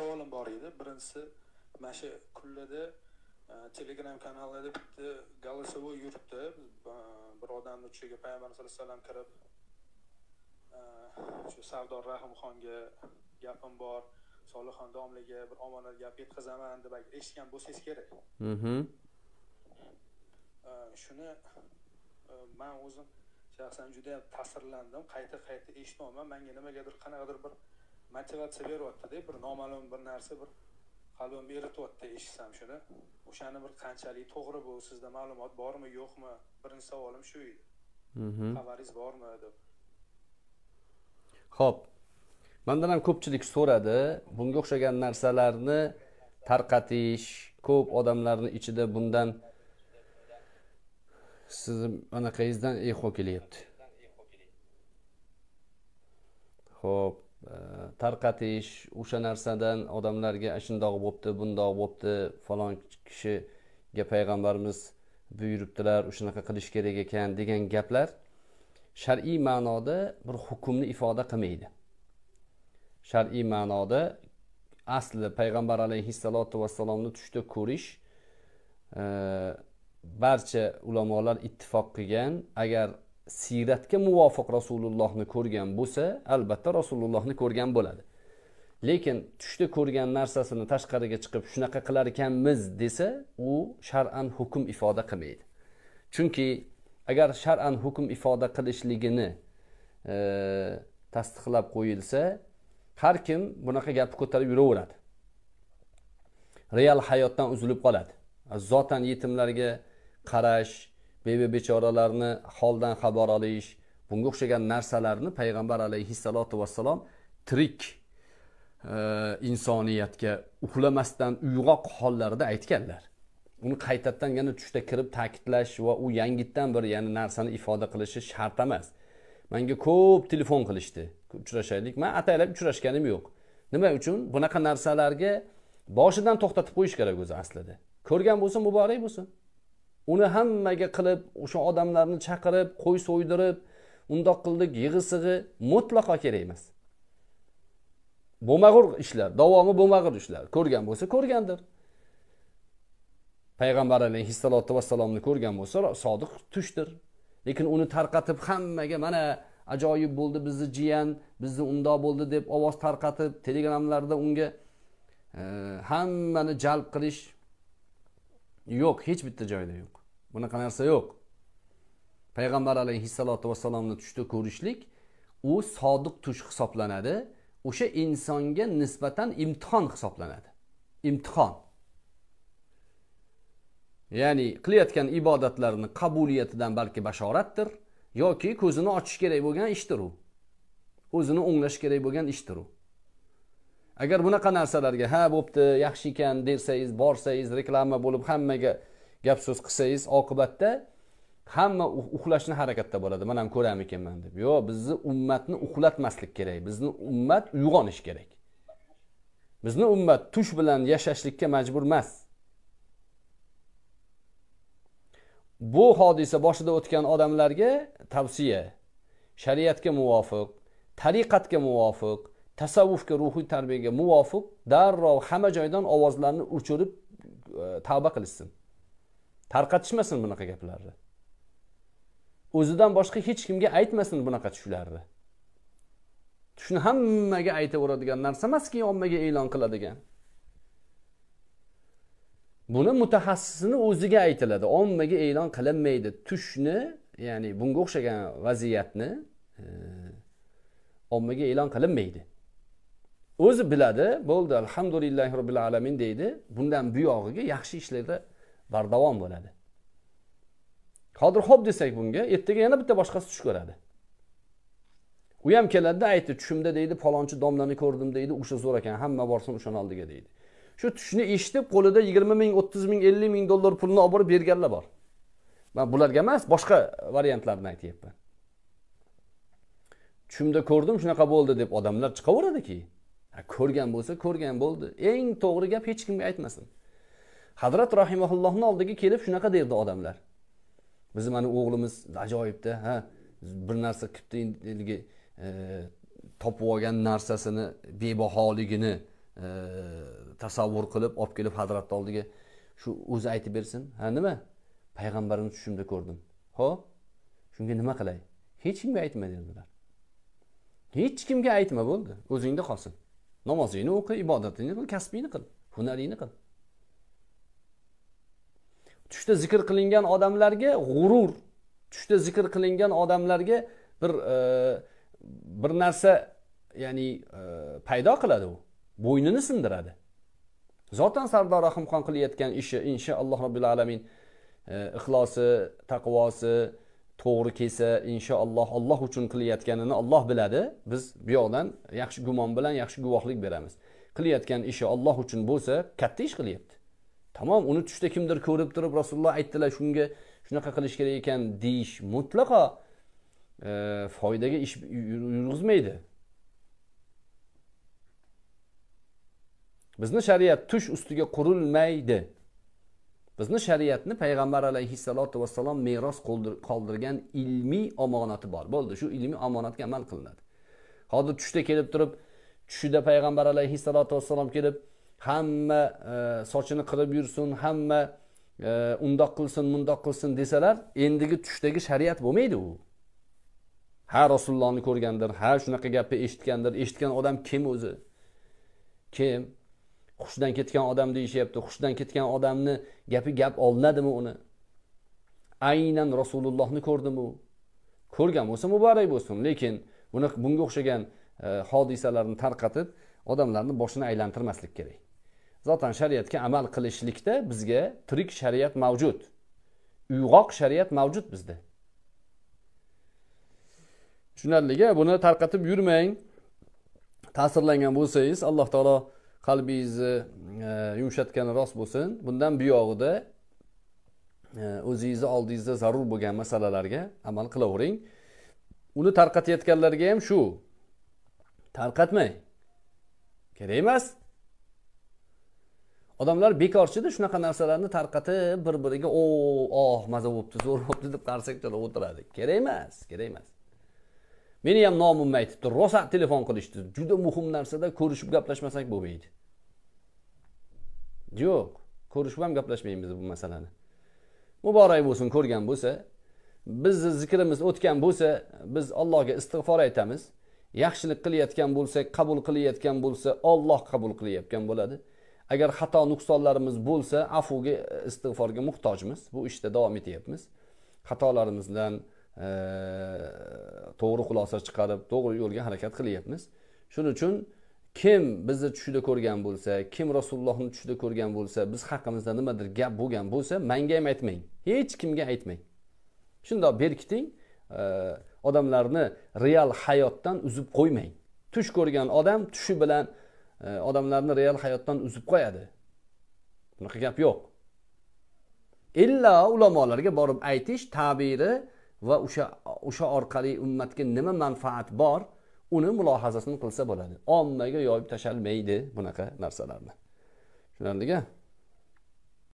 savolim bor edi birinchisi mana shu kullada e, telegram kanallarda bitta голосовой yuribdi bir odamni uchiga payg'ambarimiz sallallohu alayhi vasallam kirib e, shu sardor rahimxonga gapim bor solihxon domlaga bir omonat gap yetkazaman deb eshitgan bo'lsangiz kerak mm-hmm. e, shuni man o'zim shaxsan juda ta'sirlandim qayta qayta eshityapman manga nimagadir qanaqadir bir motivatsiya beryaptida bir noma'lum bir narsa bir qalbimni erityapti eshitsam shuni o'shani bir qanchalik to'g'ri bu sizda ma'lumot bormi yo'qmi birinchi savolim shu edi mhm. xabaringiz bormi deb ho'p mandan ham ko'pchilik so'radi bunga o'xshagan narsalarni tarqatish ko'p odamlarni ichida bundan sizni anaqangizdan eho kelyapti ho'p Э, tarqatish o'sha narsadan odamlarga shundoq bo'libdi bundoq bo'libdi falon kishiga payg'ambarimiz buyuribdilar shunaqa qilish kerak ekan degan gaplar shar'iy ma'noda bir hukmni ifoda qilmaydi shar'iy ma'noda asli payg'ambar alayhissalotu vassalomni tushda ko'rish e, barcha ulamolar ittifoq qilgan agar siyratga muvofiq rasulullohni ko'rgan bo'lsa albatta rasulullohni ko'rgan bo'ladi lekin tushda ko'rgan narsasini tashqariga chiqib shunaqa qilar ekanmiz desa u shar'an hukm ifoda qilmaydi chunki agar shar'an hukm ifoda qilishligini e, tasdiqlab qo'yilsa har kim bunaqa gapni ko'tarib yuraveradi real hayotdan uzilib qoladi zotan yetimlarga qarash bebe bechoralarni holdan xabar olish bunga o'xshagan narsalarni payg'ambar alayhissalotu vassalom tirik e, insoniyatga uxlamasdan uyg'oq hollarida aytganlar uni qaytadan yana tushda kirib ta'kidlash va u yangitdan bir yana narsani ifoda qilishi shart emas manga ko'p telefon qilishdi uchrashaylik man ataylab uchrashganim yo'q nima uchun bunaqa narsalarga boshidan to'xtatib qo'yish kerak o'zi aslida ko'rgan bo'lsin muborak bo'lsin uni hammaga qilib o'sha odamlarni chaqirib qo'y so'ydirib undoq qildik yig'i sig'i mutlaqo kerak emas bo'lmag'ur ishlar davomi bo'lmag'ur ishlar ko'rgan bo'lsa ko'rgandir payg'ambar alayhissalotu vassalomni ko'rgan bo'lsa sodiq tushdir lekin uni tarqatib hammaga mana ajoyib bo'ldi bizni jiyan bizni undoq bo'ldi deb ovoz tarqatib telegramlarda unga e, hammani jalb qilish yo'q hech bitta joyda yo'q bunaqa narsa yo'q payg'ambar alayhissalotu vassalomni tushda ko'rishlik u sodiq tush hisoblanadi o'sha insonga nisbatan imtihon hisoblanadi imtihon ya'ni qilayotgan ibodatlarini qabuliyatidan balki bashoratdir yoki ko'zini ochish kerak bo'lgan ishdir u o'zini o'nglash kerak bo'lgan ishdir u agar bunaqa narsalarga ha bo'pti yaxshi ekan desangiz borsangiz reklama bo'lib hammaga gap so'z qilsangiz oqibatda hamma uxlashni harakatda bo'ladi man ham ko'ramikanman deb yo'q bizni ummatni uxlatmaslik kerak bizni ummat uyg'onish kerak bizni ummat tush bilan yashashlikka majbur emas bu hodisa boshida o'tgan odamlarga tavsiya shariatga muvofiq tariqatga muvofiq tasavvufga ruhiy tarbiyaga muvofiq darrov hamma joydan ovozlarni o'chirib e, tavba qilishsin tarqatishmasin bunaqa gaplarni o'zidan boshqa hech kimga aytmasin bunaqa tushlarni tushni hammaga aytaveradigan narsa emaski ommaga e'lon qiladigan buni mutaxassisini o'ziga aytiladi ommaga e'lon qilinmaydi tushni ya'ni bunga o'xshagan vaziyatni e, ommaga e'lon qilinmaydi o'zi biladi bo'ldi alhamdulillahi robbil alamin deydi bundan buyog'iga yaxshi ishlarda bardavom bo'ladi hozir ho'p desak bunga ertaga yana bitta boshqasi tush ko'radi u ham keladida aytdi tushimda deydi palonchi domlani ko'rdim deydi o'sha zo'r ekan hamma borsin o'shani oldiga deydi shu tushni eshitib qo'lida yigirma ming o'ttiz ming ellik ming dollar pulni olib borib berganlar bor man bularga emas boshqa variantlarni aytyapman tushimda ko'rdim shunaqa bo'ldi deb odamlar chiqaveradi keyin ko'rgan bo'lsa ko'rgan bo'ldi eng to'g'ri gap hech kimga aytmasin hazrat rahimaullohni oldiga kelib shunaqa derdi odamlar bizni mana o'g'limiz ajoyibda ha bir narsa qilibdi ilgi e, topib olgan narsasini bebaholigini e, tasavvur qilib olib kelib hazratni oldiga shu o'zi aytib bersin ha nima payg'ambarimni tushimda ko'rdim ho'p shunga nima qilay hech kimga aytma dedilar hech kimga aytma bo'ldi o'zingda qolsin namozingni o'qi ibodatingni qil kasbingni qil hunaringni qil tushda zikr qilingan odamlarga g'urur tushda zikr qilingan odamlarga bir e, bir narsa ya'ni e, paydo qiladi u bo'ynini sindiradi zotan sardor rahimxon qilayotgan ishi inshaalloh robbil alamin e, ixlosi taqvosi to'g'ri kelsa inshaalloh olloh uchun qilayotganini olloh biladi biz bu yoqdan yaxshi gumon bilan yaxshi guvohlik beramiz qilayotgan ishi olloh uchun bo'lsa katta ish qilyapti tamom uni tushda kimdir ko'rib turib rasululloh aytdilar shunga shunaqa qilish kerak ekan deyish mutlaqo e, foydaga ish yurg'izmaydi bizni shariat tush ustiga qurilmaydi bizni shariatni payg'ambar alayhissalotu vassalom meros qoldirgan ilmiy omonati bor bo'ldi shu ilmiy omonatga amal qilinadi hozir tushda kelib turib tushida payg'ambar alayhissalotu vassalom kelib hamma e, sochini qirib yursin hamma e, undoq qilsin mundoq qilsin desalar endigi tushdagi shariat bo'lmaydi u ha rasulullohni ko'rgandir ha shunaqa gapni eshitgandir eshitgan odam kim o'zi kim hushdan ketgan odam deyishyapti hushdan ketgan odamni gapi gap olinadimi uni aynan rasulullohni u ko'rgan bo'lsa muborak bo'lsin lekin buni bunga o'xshagan e, hodisalarni tarqatib odamlarni boshini aylantirmaslik kerak zotan shariatga amal qilishlikda bizga tirik shariat mavjud uyg'oq shariat mavjud bizda tushunarliga buni tarqatib yurmang ta'sirlangan bo'lsangiz alloh taolo qalbingizni e, yumshatgani rost bo'lsin bundan buyog'ida e, o'zingizni oldingizda zarur bo'lgan masalalarga amal qilavering uni tarqatayotganlarga ham shu tarqatmang kerak emas odamlar bekorchida shunaqa narsalarni tarqatib bir biriga o o'h, oh maza bo'libdi zo'r bo'libdi deb qarsak chalib o'tiradi kerak emas kerak emas meni ham nomimni aytibdi rosa telefon qilishdi juda muhim narsada ko'rishib gaplashmasak bo'lmaydi yo'q ko'rishib ham gaplashmaymiz bu masalani muborak bo'lsin ko'rgan bo'lsa bizni zikrimiz o'tgan bo'lsa biz allohga istig'for aytamiz yaxshilik qilayotgan bo'lsak qabul qilayotgan bo'lsa olloh qabul qilayotgan bo'ladi agar xato nuqsonlarimiz bo'lsa afuga e, istig'forga muhtojmiz bu ishda davom etyapmiz xatolarimizdan to'g'ri xulosa chiqarib to'g'ri yo'lga harakat qilyapmiz shuning uchun kim bizni tushida ko'rgan bo'lsa kim rasulullohni tushida ko'rgan bo'lsa biz haqimizda nimadir gap bo'lgan bo'lsa manga ham aytmang hech kimga aytmang shundoq berkiting e, odamlarni real hayotdan uzib qo'ymang tush ko'rgan odam tushi bilan e, odamlarni real hayotdan uzib qo'yadi bunaqa gap yo'q illa ulamolarga borib aytish tabiri va o'sha o'sha orqali ummatga nima manfaat bor uni mulohazasini qilsa bo'ladi ommaga yoyib tashlanmaydi bunaqa narsalarni tushunarlika